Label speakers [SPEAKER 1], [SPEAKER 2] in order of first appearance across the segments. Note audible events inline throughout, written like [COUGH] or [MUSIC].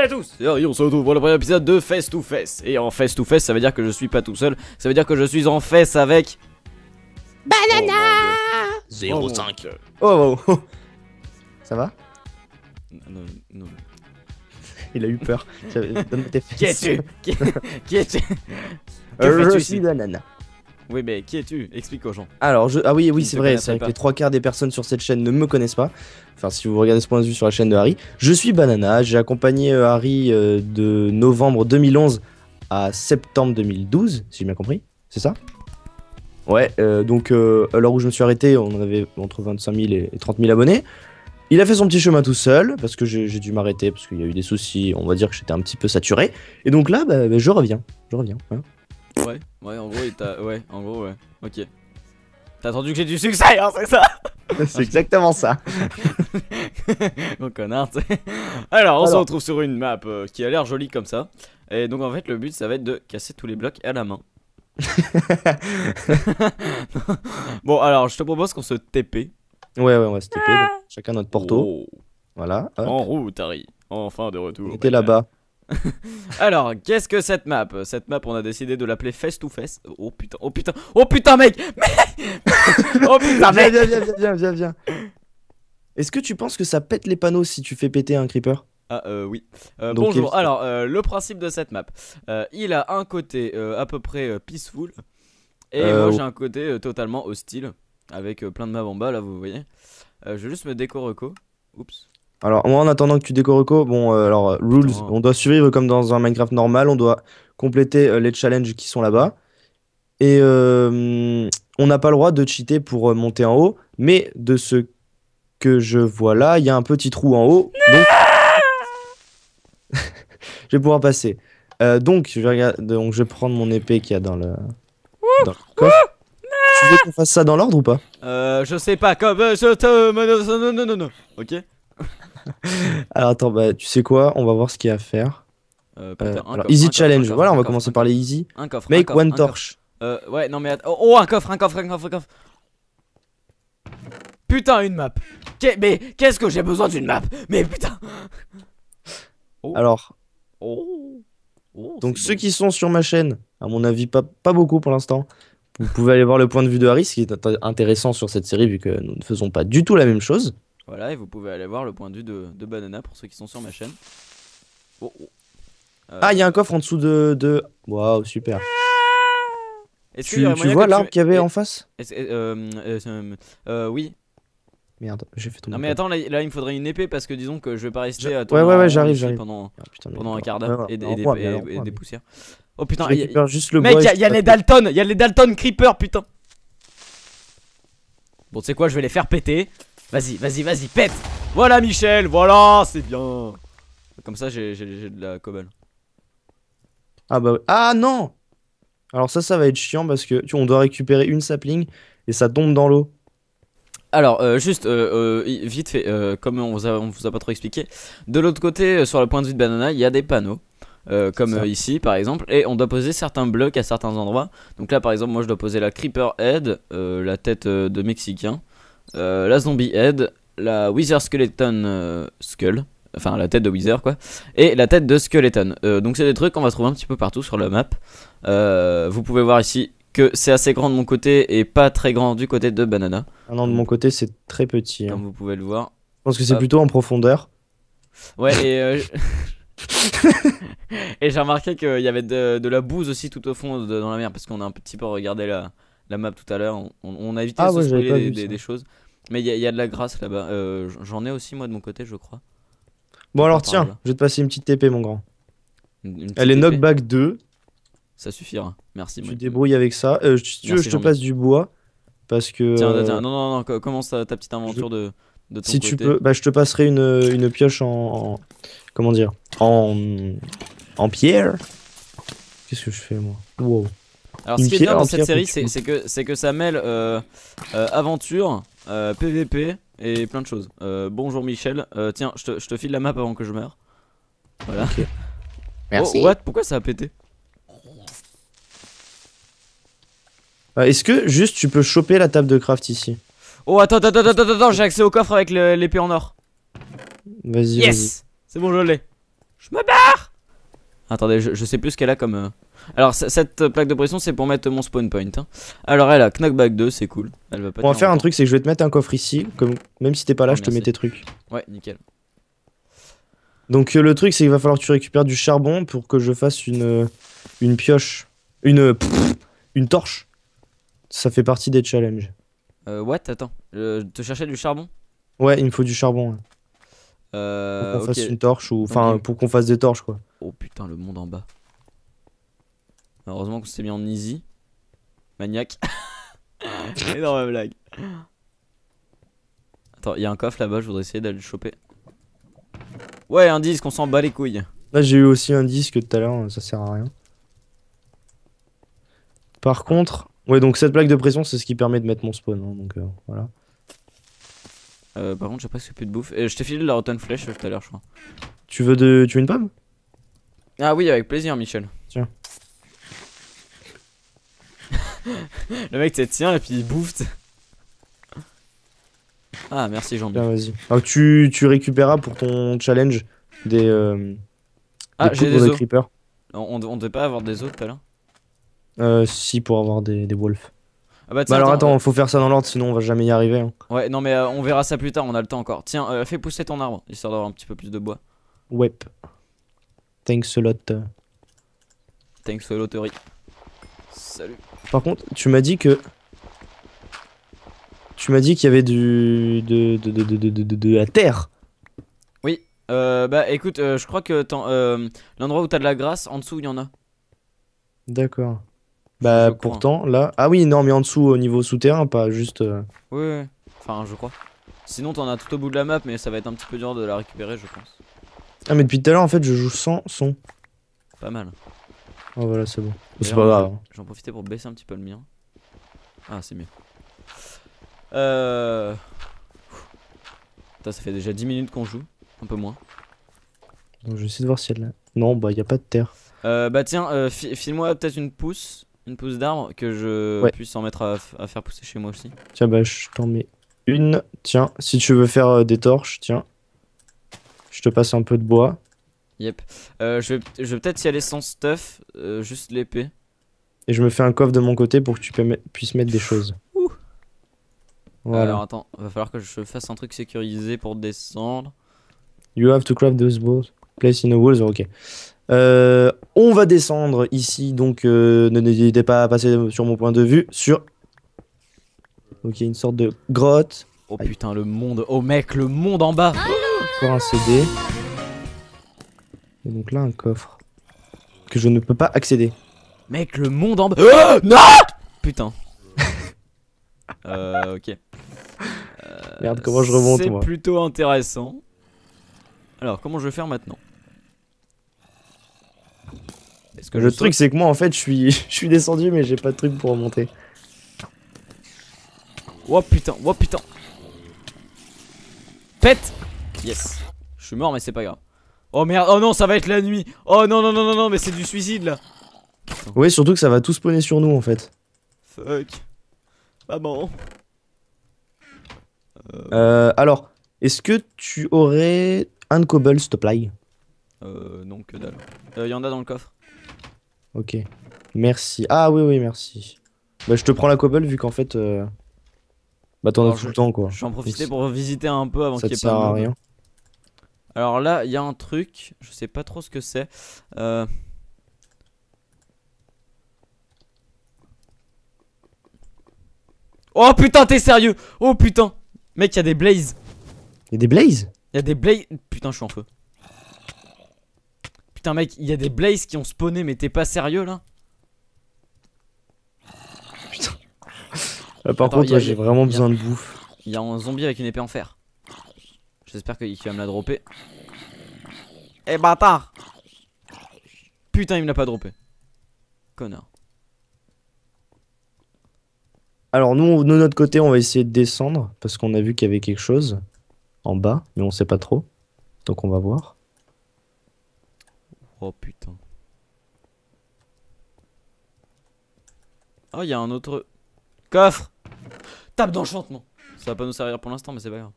[SPEAKER 1] à
[SPEAKER 2] tous on se retrouve pour le premier épisode de Face to Fesses Et en Face to Face, ça veut dire que je suis pas tout seul, ça veut dire que je suis en fest avec...
[SPEAKER 1] Banana 05. Oh, oh, Ça va
[SPEAKER 2] Non, non.
[SPEAKER 1] Il a eu peur. Qui es-tu Qui es-tu Je suis Banana.
[SPEAKER 2] Oui, mais qui es-tu Explique aux gens. Alors, je... ah oui, oui, c'est vrai, c'est vrai que les
[SPEAKER 1] trois quarts des personnes sur cette chaîne ne me connaissent pas. Enfin, si vous regardez ce point de vue sur la chaîne de Harry, je suis Banana. J'ai accompagné euh, Harry euh, de novembre 2011 à septembre 2012, si j'ai bien compris. C'est ça Ouais, euh, donc à l'heure où je me suis arrêté, on avait entre 25 000 et 30 000 abonnés. Il a fait son petit chemin tout seul, parce que j'ai dû m'arrêter, parce qu'il y a eu des soucis, on va dire que j'étais un petit peu saturé. Et donc là, bah, bah, je reviens, je reviens. Hein.
[SPEAKER 2] Ouais, ouais, en gros, Ouais, en gros, ouais. Ok. T'as attendu que j'ai du succès, hein, c'est ça [LAUGHS] C'est
[SPEAKER 1] exactement ça.
[SPEAKER 2] [LAUGHS] Mon connard, Alors, on se retrouve sur une map euh, qui a l'air jolie comme ça. Et donc, en fait, le but, ça va être de casser tous les blocs à la main. [LAUGHS]
[SPEAKER 1] bon, alors, je te propose qu'on se TP. Ouais, ouais, on va se TP. Ah. chacun notre porto. Voilà. En
[SPEAKER 2] route, tari. Enfin de retour. T'es là-bas. [LAUGHS] Alors, qu'est-ce que cette map Cette map, on a décidé de l'appeler Face to Face. Oh putain,
[SPEAKER 1] oh putain, oh putain, mec
[SPEAKER 2] [LAUGHS] Oh putain, Viens, viens, viens,
[SPEAKER 1] viens, viens, viens. Est-ce que tu penses que ça pète les panneaux si tu fais péter un creeper
[SPEAKER 2] ah euh, oui. Euh, Donc, bonjour. Alors euh, le principe de cette map, euh, il a un côté à peu près peaceful et moi j'ai un côté totalement hostile avec plein de mobs en là vous voyez. je vais juste me déco reco. Oups.
[SPEAKER 1] Alors, moi, en attendant que tu décores, bon, alors, rules, on doit survivre comme dans un Minecraft normal, on doit compléter les challenges qui sont là-bas. Et on n'a pas le droit de cheater pour monter en haut, mais de ce que je vois là, il y a un petit trou en haut. Donc... je vais pouvoir passer. donc, je vais prendre mon épée qu'il y a dans le. Dans tu veux qu'on fasse ça dans l'ordre ou pas
[SPEAKER 2] Euh, je sais pas, comme je non, non, non, non. Ok
[SPEAKER 1] [LAUGHS] alors attends, bah, tu sais quoi On va voir ce qu'il y a à faire. Euh, euh, alors, easy challenge, voilà, on va commencer par les easy. Un coffre. Make one torch.
[SPEAKER 2] Euh, ouais, non mais oh, oh, un coffre, un coffre, un coffre, un coffre. Putain, une map. mais qu'est-ce que j'ai besoin d'une map Mais putain. Oh.
[SPEAKER 1] Alors. Oh. Oh, donc ceux qui sont sur ma chaîne, à mon avis pas, pas beaucoup pour l'instant, vous pouvez aller voir le point de vue de Harry, ce qui est intéressant sur cette série vu que nous ne faisons pas du tout la même chose.
[SPEAKER 2] Voilà, et vous pouvez aller voir le point de vue de, Banana pour ceux qui sont sur ma chaîne. Oh, oh. Euh, ah, il y a un
[SPEAKER 1] coffre en dessous de. de... Waouh, super.
[SPEAKER 2] Tu, tu vois l'arbre qu'il y avait en face euh, euh, euh, Oui. Merde,
[SPEAKER 1] j'ai fait Non, mais attends,
[SPEAKER 2] là, il me faudrait une épée parce que disons que je vais pas rester Ouais, ouais, ouais, j'arrive, j'arrive. Pendant,
[SPEAKER 1] ah, pendant un quart d'heure et, des poussières. Oh putain, il y a, mec, il y, a les
[SPEAKER 2] Dalton, il y a les Dalton Creeper, putain. Bon, tu sais quoi, je vais les faire péter. Vas-y, vas-y, vas-y, pète Voilà Michel, voilà, c'est bien Comme ça j'ai de la cobble.
[SPEAKER 1] Ah bah... Ah non Alors ça, ça va être chiant parce que tu, on doit récupérer une sapling et ça tombe dans l'eau.
[SPEAKER 2] Alors, euh, juste, euh, euh, vite fait, comme on vous, a, vous a pas trop expliqué, de l'autre côté, sur le point de vue de Banana, il y a des panneaux. comme ici par exemple et on doit poser certains blocs à certains endroits donc là par exemple moi je dois poser la creeper head la tête de mexicain euh, la Zombie Head, la wizard Skeleton euh, Skull, enfin la tête de wizard quoi, et la tête de Skeleton. Euh, donc c'est des trucs qu'on va trouver un petit peu partout sur la map. vous pouvez voir ici que c'est assez grand de mon côté et pas très grand du côté de Banana.
[SPEAKER 1] Ah non, de mon côté c'est très petit. Comme hein. vous
[SPEAKER 2] pouvez le voir.
[SPEAKER 1] Je pense que c'est plutôt en profondeur.
[SPEAKER 2] Ouais,
[SPEAKER 1] [LAUGHS]
[SPEAKER 2] [LAUGHS] et... j'ai remarqué qu'il y avait de, la bouse aussi tout au fond dans la mer parce qu'on a un petit peu regardé la, map tout à l'heure. On, a évité ah de des, choses. Mais il y, a de la grâce là-bas. Euh, j'en ai aussi, moi, de mon côté, je crois.
[SPEAKER 1] Bon, alors tiens, je vais te passer une petite TP, mon grand. Elle est knockback 2.
[SPEAKER 2] Ça suffira. Merci. Tu
[SPEAKER 1] débrouilles avec ça. Euh, si tu veux, je te passe du bois. Parce que. Tiens, tiens euh,
[SPEAKER 2] non, non, non, commence ta, petite aventure de,
[SPEAKER 1] Si tu peux, bah, je te passerai une, pioche en, Comment dire En. En pierre. Qu'est-ce que je fais, moi Wow. Alors, ce qui est bien dans cette série, c'est
[SPEAKER 2] que, que ça mêle euh, aventure PVP euh, et plein de choses. Euh, bonjour Michel, euh, tiens, je te file la map avant que je meure. Voilà. Oh,
[SPEAKER 1] Merci. Oh, what Pourquoi ça a pété Est-ce que juste tu peux choper la table de craft ici
[SPEAKER 2] Oh attends, attends, attends, attends, j'ai accès au coffre avec l'épée en or.
[SPEAKER 1] Vas-y. Yes
[SPEAKER 2] C'est bon, je l'ai. Je me barre Attendez, je, je, sais plus ce qu'elle a comme... Alors, cette plaque de pression, c'est pour mettre mon spawn point. Hein. Alors, elle a knockback 2, c'est cool. Elle On va faire un truc,
[SPEAKER 1] c'est que je vais te mettre un coffre ici. Comme... Même si t'es pas là, ah, je te mets tes trucs. Ouais, nickel. Donc, euh, le truc, c'est qu'il va falloir que tu récupères du charbon pour que je fasse une, euh, une pioche. Une, euh, une torche. Ça fait partie des challenges.
[SPEAKER 2] Euh, what Attends, Je te cherchais du charbon
[SPEAKER 1] Ouais, il me faut du charbon.
[SPEAKER 2] pour qu'on fasse une torche ou enfin pour
[SPEAKER 1] qu'on fasse des torches quoi.
[SPEAKER 2] Oh putain, le monde en bas. Heureusement qu'on s'est mis en easy. Maniaque. Ah. [LAUGHS] Énorme blague. Attends, il y a un coffre là-bas, je voudrais essayer d'aller le choper. Ouais, un disque, on s'en bat les couilles.
[SPEAKER 1] Là, j'ai eu aussi un disque tout à l'heure, hein, ça sert à rien. Par contre, ouais, donc cette plaque de pression, c'est ce qui permet de mettre mon spawn. Hein, donc euh, voilà.
[SPEAKER 2] Euh, par contre, j'ai presque plus de bouffe. Euh, je t'ai filé de la rotten flèche euh, tout à l'heure, je crois.
[SPEAKER 1] Tu veux, de... tu veux une pomme
[SPEAKER 2] Ah oui, avec plaisir, Michel. Tiens le mec, c'est tiens et puis il bouffe. Ah, merci
[SPEAKER 1] jean ah, vas-y. tu, tu pour ton challenge des. Euh, ah, j'ai des, autres,
[SPEAKER 2] On, on, devait pas avoir des autres tout à
[SPEAKER 1] euh, si, pour avoir des, des wolves. Ah bah, bah alors attends, faut faire ça dans l'ordre, sinon on va jamais y arriver. Hein.
[SPEAKER 2] Ouais, non mais euh, on verra ça plus tard, on a le temps encore. Tiens, fais pousser ton arbre, histoire d'avoir un petit peu plus de bois.
[SPEAKER 1] Wep Thanks a lot.
[SPEAKER 2] Thanks a Salut.
[SPEAKER 1] Par contre, tu m'as dit que. Tu m'as dit qu'il y avait du. De, de, de, de, de à terre.
[SPEAKER 2] Oui, euh, bah écoute, euh, je crois que euh, l'endroit où t'as de la grasse, en dessous il y en a.
[SPEAKER 1] D'accord. Bah pourtant, là. Ah oui, non, mais en dessous, au niveau souterrain, pas juste. Euh.
[SPEAKER 2] Oui, oui, enfin, je crois. Sinon, t'en as tout au bout de la map, mais ça va être un petit peu dur de la récupérer, je pense.
[SPEAKER 1] Ah, mais depuis tout à l'heure, en fait, je joue sans son. Pas mal. Oh voilà, c'est bon. C'est pas grave.
[SPEAKER 2] J'en hein. profitais pour baisser un petit peu le mien. Ah, c'est mieux. Euh... ça fait déjà 10 minutes qu'on joue. Un peu moins.
[SPEAKER 1] Donc je vais essayer de voir si elle... Non, bah, y'a a pas de terre.
[SPEAKER 2] Euh, bah tiens, euh, file-moi peut-être une pousse. Une pousse d'arbre que je puisse en mettre à, à, faire pousser chez moi aussi.
[SPEAKER 1] Tiens, bah, je t'en mets une. Tiens, si tu veux faire euh, des torches, tiens. Je te passe un peu de bois.
[SPEAKER 2] Yep. Euh, je vais, peut-être y aller sans stuff, euh, juste l'épée.
[SPEAKER 1] Et je me fais un coffre de mon côté pour que tu puisses mettre des choses. [LAUGHS] Ouh. Alors
[SPEAKER 2] attends, va falloir que je fasse un truc sécurisé pour descendre.
[SPEAKER 1] You have to craft those balls. Place in the walls, ok. Euh, on va descendre ici, donc euh, ne n'hésitez pas à passer sur mon point de vue. Sur. Ok, une sorte de grotte. Oh putain, le monde. Oh mec, le monde en bas. Encore un CD. Et donc là, un coffre. Que je ne peux pas accéder.
[SPEAKER 2] Mec, le monde en bas. Euh, ah non Putain. [LAUGHS] euh, ok. Euh,
[SPEAKER 1] Merde, comment je remonte C'est
[SPEAKER 2] plutôt intéressant. Alors, comment je vais faire maintenant que Le truc,
[SPEAKER 1] c'est que moi, en fait, je suis, [LAUGHS] je suis descendu, mais j'ai pas de truc pour remonter.
[SPEAKER 2] Oh putain, oh putain. Faites Yes. Je suis mort, mais c'est pas grave. Oh merde, oh non, ça va être la nuit. Oh non, non, non, non, non, mais c'est du suicide là.
[SPEAKER 1] Oui, surtout que ça va tout spawner sur nous en fait.
[SPEAKER 2] Fuck. Ah bon
[SPEAKER 1] euh alors, est-ce que tu aurais un cobble, stoplight
[SPEAKER 2] te Euh, non, que dalle. Il euh, y en a dans le coffre.
[SPEAKER 1] Ok. Merci. Ah oui, oui, merci. Bah, je te prends la cobble vu qu'en fait. Euh... Bah, t'en as tout le temps quoi. Je vais en profiter
[SPEAKER 2] pour visiter un peu avant qu'il y ait pas. rien. Alors là, il y a un truc, je sais pas trop ce que c'est. Euh... Oh putain, t'es sérieux Oh putain Mec, il y a des blazes. Il y a des blazes Il y a des blazes... Putain, je suis en feu. Putain, mec, il y a des blazes qui ont spawné, mais t'es pas sérieux là
[SPEAKER 1] Putain. par contre, j'ai vraiment besoin de bouffe.
[SPEAKER 2] Il y a un zombie avec une épée en fer. J'espère qu'il va me la dropper. Eh bâtard Putain, il me l'a pas droppé. Connard.
[SPEAKER 1] Alors nous, de notre côté, on va essayer de descendre parce qu'on a vu qu'il y avait quelque chose en bas, mais on sait pas trop. Donc on va voir.
[SPEAKER 2] Oh putain. Oh, il y a un autre coffre. Tape d'enchantement. Ça va pas nous servir pour l'instant, mais c'est pas grave.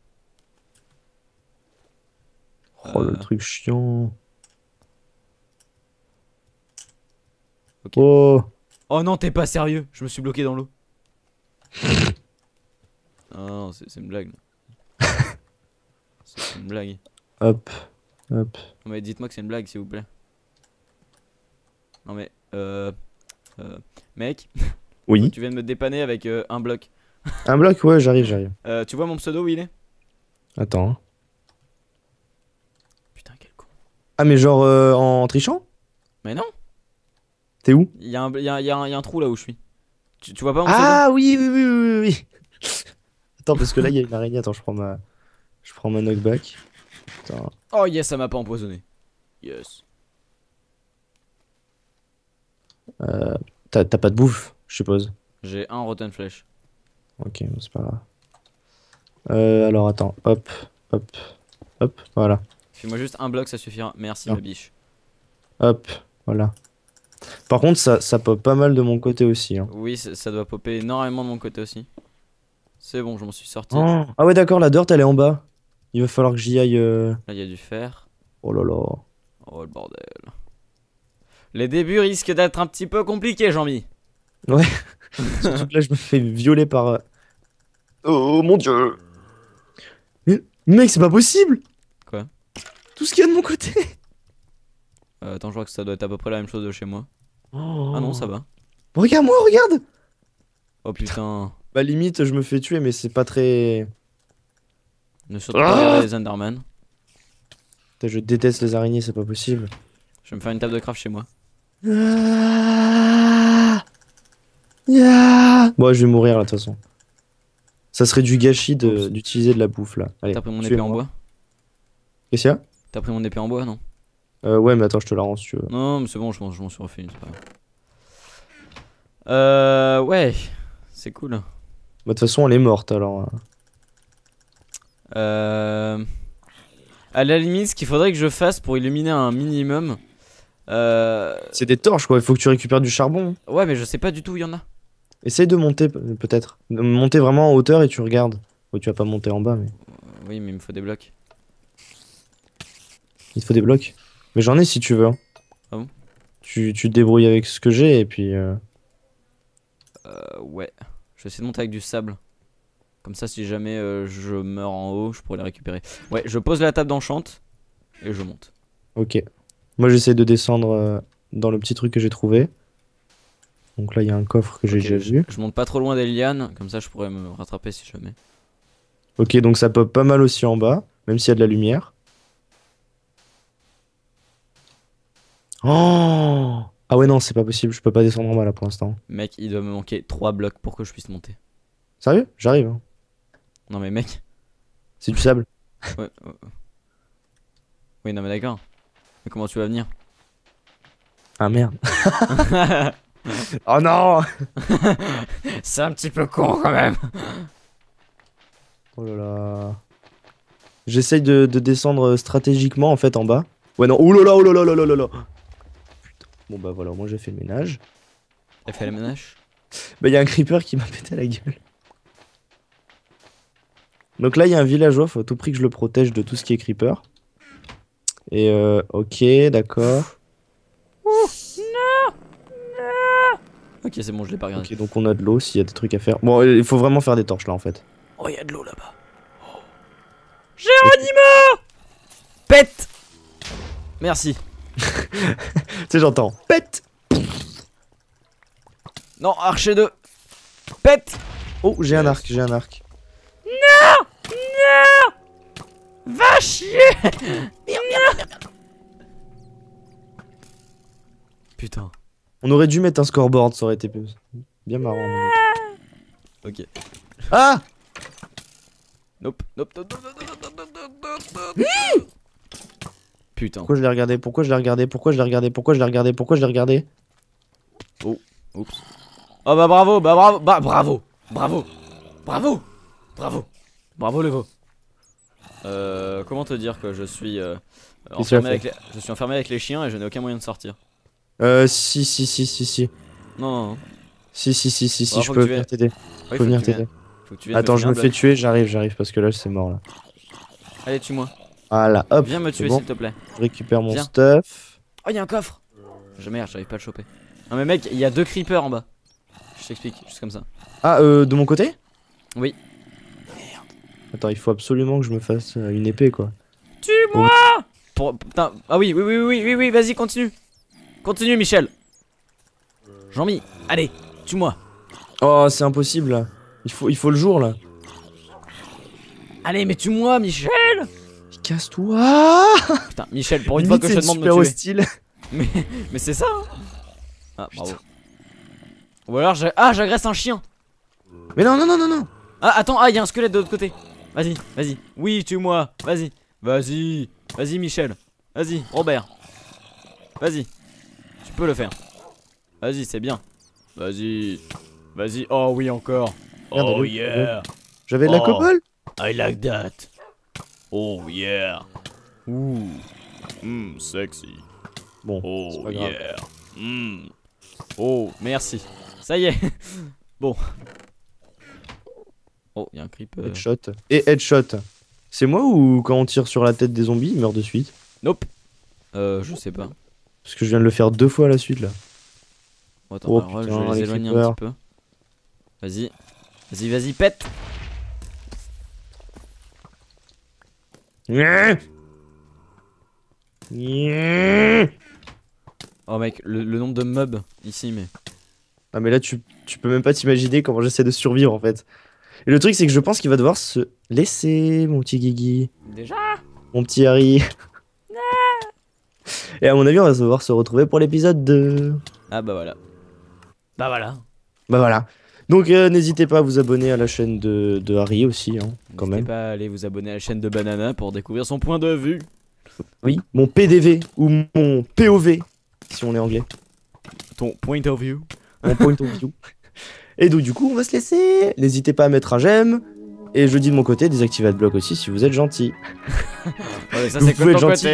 [SPEAKER 1] Oh, le truc chiant. Oh.
[SPEAKER 2] oh non, t'es pas sérieux. Je me suis bloqué dans l'eau. ah [LAUGHS] non, c'est une blague.
[SPEAKER 1] [LAUGHS] c'est une blague. Hop. Hop.
[SPEAKER 2] Non, mais dites-moi que c'est une blague, s'il vous plaît. Non, mais. Euh, euh, mec. [LAUGHS] Oui. tu viens de me dépanner avec euh, un bloc.
[SPEAKER 1] un bloc, ouais, j'arrive, j'arrive.
[SPEAKER 2] tu vois mon pseudo où il est
[SPEAKER 1] Attends. Ah, mais genre euh, en trichant Mais non T'es où
[SPEAKER 2] Il y, a, un trou là où je suis. Tu, vois pas Ah
[SPEAKER 1] oui, oui, oui, oui, oui. [LAUGHS] Attends, parce que là, il y a une araignée. Attends, je prends ma, je prends ma knockback.
[SPEAKER 2] Oh yes, ça m'a pas empoisonné. Yes.
[SPEAKER 1] Euh, T'as pas de bouffe, je suppose
[SPEAKER 2] J'ai un rotten flesh.
[SPEAKER 1] Ok, c'est pas grave. Euh, alors attends, hop, hop, hop, voilà
[SPEAKER 2] moi juste un bloc, ça suffira. Merci, ah. ma biche.
[SPEAKER 1] Hop, voilà. Par contre, ça, ça pop pas mal de mon côté aussi. Hein.
[SPEAKER 2] Oui, ça, doit popper énormément de mon côté aussi. C'est bon, je m'en suis sorti. Oh.
[SPEAKER 1] Ah ouais, d'accord, la dirt, elle est en bas. Il va falloir que j'y aille. Euh. Là, il y a du fer. Oh là là.
[SPEAKER 2] Oh le bordel. Les débuts risquent d'être un petit peu compliqués, Jean-Mi.
[SPEAKER 1] Ouais. [LAUGHS] Surtout là, je me fais violer par. Euh. Oh mon dieu. Mais, mec, c'est pas possible tout ce qu'il y a de mon côté. Euh,
[SPEAKER 2] attends, je vois que ça doit être à peu près la même chose de chez moi. Ah non, ça va.
[SPEAKER 1] Regarde-moi, regarde Oh putain. Bah limite, je me fais tuer, mais c'est pas très... Ne surtout pas les Enderman. je déteste les araignées, c'est pas possible. Je vais me faire une table de craft chez moi. Ah, ah. je vais mourir là, de toute façon. Ça serait du gâchis d'utiliser de, la bouffe là. T'as mon épée en bois Qu'est-ce
[SPEAKER 2] T'as pris mon épée en bois, non
[SPEAKER 1] euh, Ouais, mais attends, je te la rends si tu veux.
[SPEAKER 2] Non, mais c'est bon, je m'en suis refait une, c'est pas grave. Euh, ouais, c'est cool. Bah
[SPEAKER 1] De toute façon, elle est morte alors.
[SPEAKER 2] Euh. euh... À la limite, ce qu'il faudrait que je fasse pour illuminer un minimum. Euh...
[SPEAKER 1] C'est des torches quoi, il faut que tu récupères du charbon.
[SPEAKER 2] Ouais, mais je sais pas du tout où il y en a.
[SPEAKER 1] Essaye de monter peut-être. Monter vraiment en hauteur et tu regardes. Ouais tu vas pas monter en bas, mais.
[SPEAKER 2] Oui, mais il me faut des blocs.
[SPEAKER 1] Il te faut des blocs. Mais j'en ai si tu veux. Hein. Ah bon tu, tu te débrouilles avec ce que j'ai et puis. Euh. euh...
[SPEAKER 2] ouais. Je vais essayer de monter avec du sable. Comme ça, si jamais euh, je meurs en haut, je pourrais les récupérer. Ouais, je pose la table d'enchant et je monte.
[SPEAKER 1] Ok. Moi, j'essaie de descendre euh, dans le petit truc que j'ai trouvé. Donc là, il y a un coffre que j'ai déjà vu. Je monte
[SPEAKER 2] pas trop loin des lianes, comme ça, je pourrais me rattraper si jamais.
[SPEAKER 1] Ok, donc ça pop pas mal aussi en bas, même s'il y a de la lumière. Oh ah ouais, non, c'est pas possible, je peux pas descendre en bas là pour l'instant.
[SPEAKER 2] Mec, il doit me manquer 3 blocs pour que je puisse monter.
[SPEAKER 1] Sérieux J'arrive. Hein. Non mais mec. C'est du sable.
[SPEAKER 2] Ouais. Oui, non mais d'accord. Mais comment tu vas venir
[SPEAKER 1] Ah merde. [LAUGHS] oh non [LAUGHS] C'est un petit peu con quand même. Oh là là. J'essaye de, descendre euh, stratégiquement en fait en bas. Ouais, non. Oh là là, oh là là, là là. Bon bah voilà, moi j'ai fait le ménage.
[SPEAKER 2] T'as fait le ménage
[SPEAKER 1] Bah il y a un creeper qui m'a [LAUGHS] pété la gueule. Donc là il y a un villageois, faut à tout prix que je le protège de tout ce qui est creeper. Et euh, ok, d'accord.
[SPEAKER 2] Ouh non,
[SPEAKER 1] non Ok, c'est bon, je l'ai pas regardé. Ok, donc on a de l'eau s'il y a des trucs à faire. Bon, il faut vraiment faire des torches là en fait.
[SPEAKER 2] Oh, il de l'eau là-bas. Oh. Géronimo Pète Merci. [LAUGHS] tu
[SPEAKER 1] sais, j'entends. Pète
[SPEAKER 2] Non, archer 2
[SPEAKER 1] Pète Oh, j'ai un arc, j'ai un arc.
[SPEAKER 2] Non Non
[SPEAKER 1] Va chier Putain. On aurait dû mettre un scoreboard, ça aurait été plus... bien marrant. Ah. Ok. Ah
[SPEAKER 2] Nope, nope, nope, nope, nope, nope,
[SPEAKER 1] nope, hum pourquoi je l'ai regardé Pourquoi je l'ai regardé Pourquoi je l'ai regardé Pourquoi je l'ai regardé Pourquoi je l'ai regardé
[SPEAKER 2] Oh, oups.
[SPEAKER 1] Oh bah bravo, bah bravo,
[SPEAKER 2] bah bravo, bravo, bravo, bravo, bravo le veau. Euh, comment te dire que je suis, euh, enfermé avec les... je suis enfermé avec les chiens et je n'ai aucun moyen de sortir.
[SPEAKER 1] Euh, si, si, si, si, si. Non, non. Si, si, si, si, si, bah, je peux venir t'aider. je peux venir t'aider. Attends, je me fais tuer, j'arrive, j'arrive, parce que là, c'est mort, là. Allez, tue-moi. Voilà, hop. Viens me tuer s'il te plaît. Je récupère mon stuff.
[SPEAKER 2] Oh, il un coffre. Je merde, j'arrive pas à le choper. Non, mais mec, il y deux creepers en bas. Je t'explique, juste comme ça.
[SPEAKER 1] Ah, euh, de mon côté Oui. Merde. Attends, il faut absolument que je me fasse euh, une épée quoi.
[SPEAKER 2] Tue-moi Putain, ah oui, oui, oui, oui, oui, oui, vas-y, continue. Continue, Michel. Jean-Mi, allez, tue-moi.
[SPEAKER 1] Oh, c'est impossible là. Il faut, il faut le jour là.
[SPEAKER 2] Allez, mais tue-moi, Michel
[SPEAKER 1] Casse-toi Putain, Michel,
[SPEAKER 2] pour une fois que je te demande de me hostile. [LAUGHS] Mais, mais c'est ça hein. Ah, bravo. Ou alors, ah, j'agresse un chien Mais non, non, non, non, non Ah, attends, ah, il y un squelette de l'autre côté Vas-y, vas-y, oui, tue-moi, vas-y, vas-y, vas-y, Michel, vas-y, Robert, vas-y, tu peux le faire, vas-y, c'est bien, vas-y, vas-y, oh oui, encore, oh yeah, j'avais de la oh, I like that, Oh yeah. Ouh. Mmh, sexy. Bon. Oh yeah. Hum. Oh, merci. Ça y est. bon. Oh, il y a un creep. Headshot.
[SPEAKER 1] Et headshot. C'est moi ou quand on tire sur la tête des zombies, ils meurent de suite
[SPEAKER 2] Nope. Euh, je sais pas.
[SPEAKER 1] Parce que je viens de le faire deux fois à la suite là. Oh, attends, oh, bah, je vais les éloigner un petit
[SPEAKER 2] peu. Vas-y. Vas-y, vas-y, pète
[SPEAKER 1] Oh mec, le, nombre de mobs ici, mais... Ah mais là, tu, tu peux même pas t'imaginer comment j'essaie de survivre, en fait. Et le truc, c'est que je pense qu'il va devoir se laisser, mon petit Guigui. Déjà Mon petit Harry. [LAUGHS] Et à mon avis, on va devoir se retrouver pour l'épisode 2.
[SPEAKER 2] Ah bah voilà. Bah voilà.
[SPEAKER 1] Bah voilà. Donc euh, n'hésitez pas à vous abonner à la chaîne de, Harry aussi, hein, quand même. N'hésitez
[SPEAKER 2] pas à aller vous abonner à la chaîne de Banana pour découvrir son point de vue.
[SPEAKER 1] Oui, mon PDV ou mon POV, si on est anglais.
[SPEAKER 2] Ton point of view.
[SPEAKER 1] Mon point of view. Et donc du coup, on va se laisser. N'hésitez pas à mettre un j'aime. Et je dis de mon côté, désactivez bloc aussi si vous êtes gentil. [LAUGHS]
[SPEAKER 2] vous pouvez être gentil.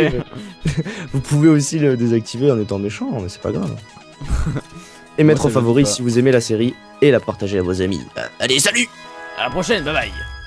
[SPEAKER 1] [LAUGHS] vous pouvez aussi le désactiver en étant méchant, mais c'est pas grave. [LAUGHS] et mettre en favori si vous aimez la série et la partager à vos amis. Bah,
[SPEAKER 2] allez, salut À la prochaine, bye bye